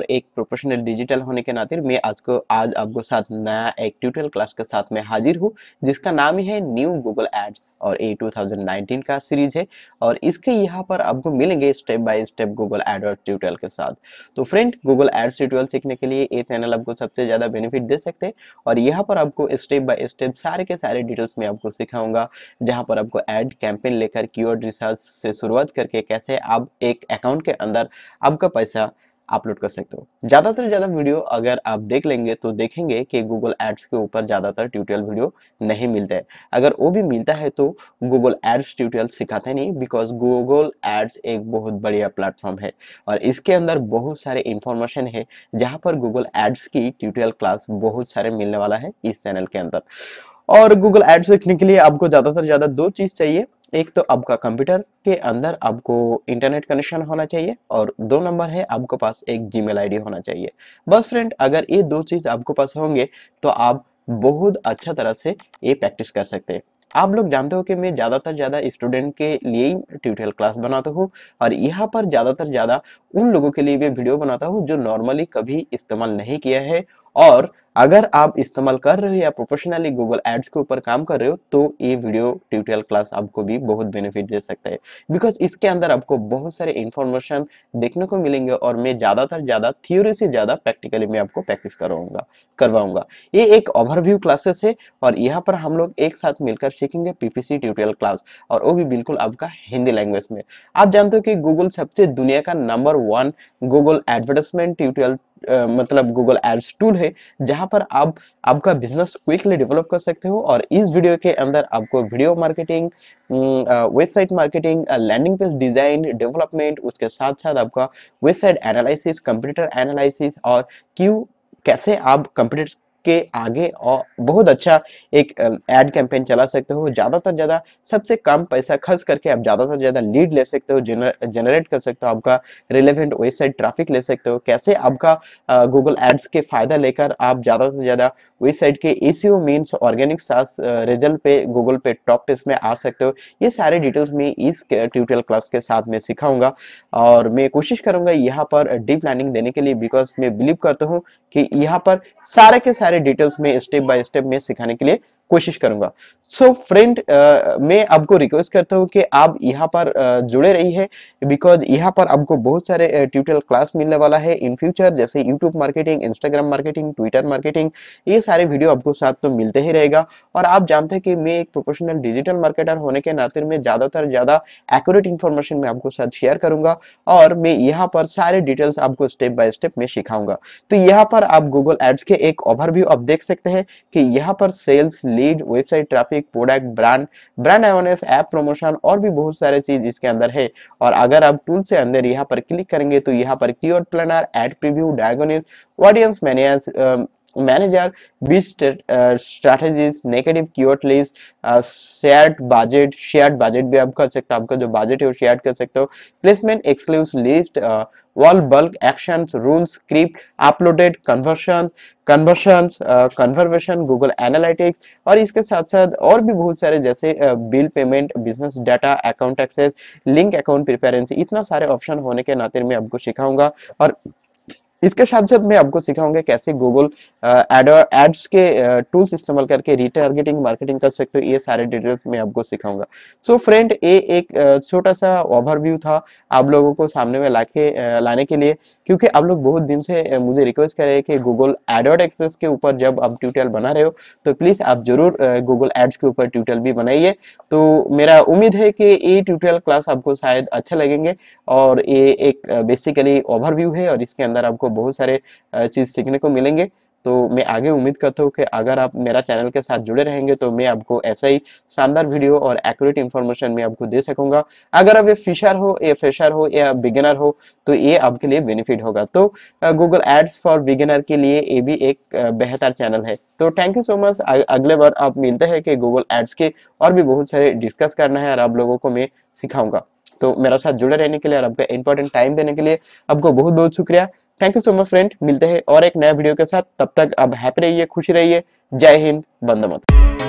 और एक professional digital होने के नाते मैं आज को आज आपको साथ नया एक ट्यूटोरियल क्लास के साथ में हाजिर हूँ जिसका नाम ही है न्यू गूगल एड्स और ए 2019 का सीरीज है और इसके यहाँ पर आपको मिलेंगे step by step Google ad और ट्यूटोरियल के साथ तो फ्रेंड गूगल एड ट्यूटोरियल सीखने के लिए ये चैनल आपको सबसे ज़्यादा बेनिफिट दे सकते हैं और यहाँ पर आपको स्टेप बाय स्टेप सारे के सारे डिटेल्स में आपको सिखाऊंगा जहाँ पर आपको एड कैंपेन लेकर की रिसर्च से शुरुआत करके कैसे आप एक अकाउंट के अंदर आपका पैसा अपलोड कर सकते हो ज़्यादातर ज़्यादा वीडियो अगर आप देख लेंगे तो देखेंगे कि गूगल एड्स के ऊपर ज़्यादातर ट्यूटोरियल वीडियो नहीं मिलते हैं अगर वो भी मिलता है तो गूगल एड्स ट्यूटोरियल सिखाते नहीं बिकॉज गूगल एड्स एक बहुत बढ़िया प्लेटफॉर्म है और इसके अंदर बहुत सारे इंफॉर्मेशन है जहाँ पर गूगल एड्स की ट्यूटोरियल क्लास बहुत सारे मिलने वाला है इस चैनल के अंदर और गूगल एड्स सीखने के लिए आपको ज़्यादातर ज़्यादा दो चीज़ चाहिए एक तो आपका कंप्यूटर के अंदर आपको इंटरनेट कनेक्शन होना चाहिए और दो नंबर है आपके पास एक जीमेल आईडी होना चाहिए बस फ्रेंड अगर ये दो चीज़ आपके पास होंगे तो आप बहुत अच्छा तरह से ये प्रैक्टिस कर सकते हैं आप लोग जानते हो कि मैं ज़्यादातर ज़्यादा स्टूडेंट के लिए ही ट्यूटोरियल क्लास बनाता हूँ और यहाँ पर ज़्यादातर ज़्यादा उन लोगों के लिए भी वीडियो बनाता हूँ जो नॉर्मली कभी इस्तेमाल नहीं किया है और अगर आप इस्तेमाल कर रहे हो या प्रोफेशनली गूगल एड्स के ऊपर काम कर रहे हो तो ये वीडियो ट्यूटोरियल क्लास आपको भी बहुत बेनिफिट दे सकता है बिकॉज इसके अंदर आपको बहुत सारे इन्फॉर्मेशन देखने को मिलेंगे और मैं ज़्यादातर ज़्यादा थ्योरी से ज़्यादा प्रैक्टिकली मैं आपको प्रैक्टिस करवाऊंगा करवाऊंगा ये एक ओवरव्यू क्लासेस है और यहाँ पर हम लोग एक साथ मिलकर सीखेंगे पीपीसी ट्यूटोरियल क्लास और वो भी बिल्कुल आपका हिंदी लैंग्वेज में आप जानते हो कि गूगल सबसे दुनिया का number one Google advertisement tutorial मतलब गूगल एड्स टूल है जहां पर आप आपका बिजनेस क्विकली डेवलप कर सकते हो और इस वीडियो के अंदर आपको video marketing website marketing landing page design development उसके साथ साथ आपका वेबसाइट एनालिसिस कंप्यूटर एनालिसिस और क्यू कैसे आप कंप्यूटर के आगे और बहुत अच्छा एक एड कैंपेन चला सकते हो ज्यादातर ज़्यादा सबसे कम पैसा खर्च करके आप ज्यादातर ज़्यादा लीड ले सकते हो जनरेट कर सकते हो आपका रिलेवेंट वेबसाइट ट्रैफिक ले सकते हो कैसे आपका गूगल एड्स के फ़ायदा लेकर आप ज़्यादा से ज़्यादा वेबसाइट के A C O means organic result पे गूगल पे टॉप पेज में आ सकते हो ये सारे डिटेल्स मैं इस ट्यूटोरियल क्लास के साथ में सिखाऊंगा और मैं कोशिश करूंगा यहाँ पर डीप लर्निंग देने के लिए बिकॉज मैं बिलीव करता हूँ कि यहाँ पर सारे के सारे सारे डिटेल्स में स्टेप बाय स्टेप में सिखाने के लिए कोशिश करूंगा सो so, फ्रेंड मैं आपको रिक्वेस्ट करता हूँ कि आप यहाँ पर uh, जुड़े रही है बिकॉज यहाँ पर आपको बहुत सारे ट्यूटोरियल uh, क्लास मिलने वाला है इन फ्यूचर जैसे YouTube marketing Instagram marketing Twitter marketing ये सारे वीडियो आपको साथ तो मिलते ही रहेगा और आप जानते हैं कि मैं एक प्रोफेशनल डिजिटल मार्केटर होने के नाते में ज़्यादातर ज़्यादा एक्यूरेट इन्फॉर्मेशन मैं आपको साथ शेयर करूंगा और मैं यहाँ पर सारे डिटेल्स आपको स्टेप बाय स्टेप में सिखाऊंगा तो यहाँ पर आप गूगल एड्स के एक ओवरव्यू व्यू आप देख सकते हैं कि यहाँ पर sales lead website traffic product brand brand awareness app promotion और भी बहुत सारे चीज इसके अंदर है और अगर आप टूल से अंदर यहाँ पर क्लिक करेंगे तो यहाँ पर key planner ad preview diagnosis audience manage manager which uh, strategies negative keyword list shared budget shared budget भी आप कर सकते हो आपका जो budget है वो shared कर सकते हो placement exclusive list uh, wall bulk actions rules script uploaded conversion conversions uh, conversion google analytics और इसके साथ साथ और भी बहुत सारे जैसे bill payment business data account access link account preference इतना सारे option होने के नाते मैं आपको सिखाऊंगा और इसके साथ साथ मैं आपको सिखाऊंगा कैसे गूगल एड्स uh, के टूल्स uh, इस्तेमाल करके रिटारगेटिंग मार्केटिंग कर सकते हो ये सारे डिटेल्स मैं आपको सिखाऊंगा सो फ्रेंड ये एक uh, छोटा सा ओवरव्यू था आप लोगों को सामने में लाके लाने के लिए क्योंकि आप लोग बहुत दिन से मुझे रिक्वेस्ट कर रहे हैं कि गूगल एडवर्ड एक्सप्रेस के ऊपर जब आप ट्यूटोरियल बना रहे हो तो प्लीज़ आप जरूर गूगल एड्स के ऊपर ट्यूटोरियल भी बनाइए तो मेरा उम्मीद है कि ये ट्यूटोरियल क्लास आपको शायद अच्छा लगेंगे और ये एक बेसिकली ओवरव्यू है और इसके अंदर आपको बहुत सारे चीज़ सीखने को मिलेंगे तो मैं आगे उम्मीद करता हूँ कि अगर आप मेरा चैनल के साथ जुड़े रहेंगे तो मैं आपको ऐसा ही शानदार वीडियो और एक्यूरेट इन्फॉर्मेशन मैं आपको दे सकूंगा अगर आप ये फिशर हो या फेशर हो या बिगिनर हो तो ये आपके लिए बेनिफिट होगा तो गूगल एड्स फॉर बिगिनर के लिए ये भी एक बेहतर चैनल है तो थैंक यू सो मच अगले बार आप मिलते हैं कि गूगल एड्स के और भी बहुत सारे डिस्कस करना है और आप लोगों को मैं सिखाऊंगा तो मेरा साथ जुड़े रहने के लिए और आपका इंपॉर्टेंट टाइम देने के लिए आपको बहुत बहुत शुक्रिया thank you so much friend मिलते हैं और एक नया वीडियो के साथ तब तक आप हैप्पी रहिए खुश रहिए जय हिंद बंदमत